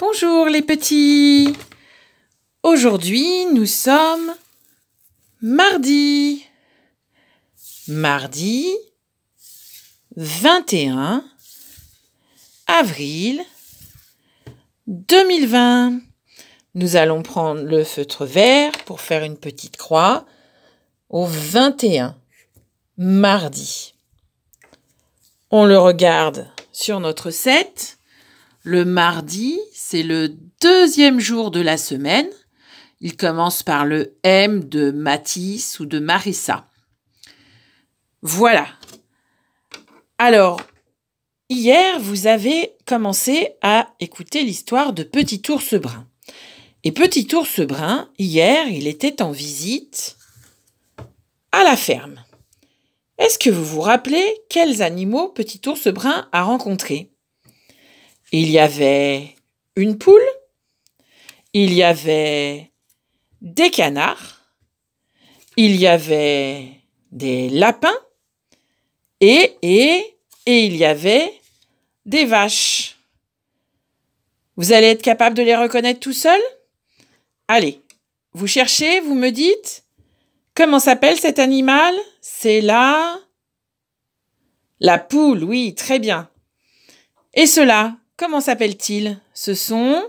Bonjour les petits. Aujourd'hui, nous sommes mardi. Mardi 21 avril 2020. Nous allons prendre le feutre vert pour faire une petite croix au 21 mardi. On le regarde sur notre set. Le mardi, c'est le deuxième jour de la semaine. Il commence par le M de Matisse ou de Marissa. Voilà. Alors, hier, vous avez commencé à écouter l'histoire de Petit Ours Brun. Et Petit Ours Brun, hier, il était en visite à la ferme. Est-ce que vous vous rappelez quels animaux Petit Ours Brun a rencontrés il y avait une poule, il y avait des canards, il y avait des lapins et, et, et il y avait des vaches. Vous allez être capable de les reconnaître tout seul Allez, vous cherchez, vous me dites Comment s'appelle cet animal C'est la... La poule, oui, très bien. Et cela, Comment s'appelle-t-il Ce sont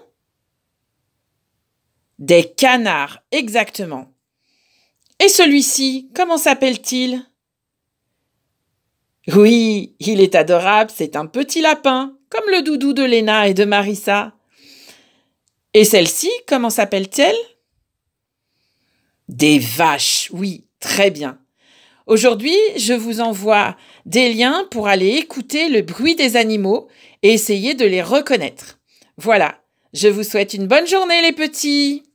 des canards, exactement. Et celui-ci, comment s'appelle-t-il Oui, il est adorable, c'est un petit lapin, comme le doudou de Léna et de Marissa. Et celle-ci, comment s'appelle-t-elle Des vaches, oui, très bien. Aujourd'hui, je vous envoie des liens pour aller écouter le bruit des animaux et essayer de les reconnaître. Voilà, je vous souhaite une bonne journée les petits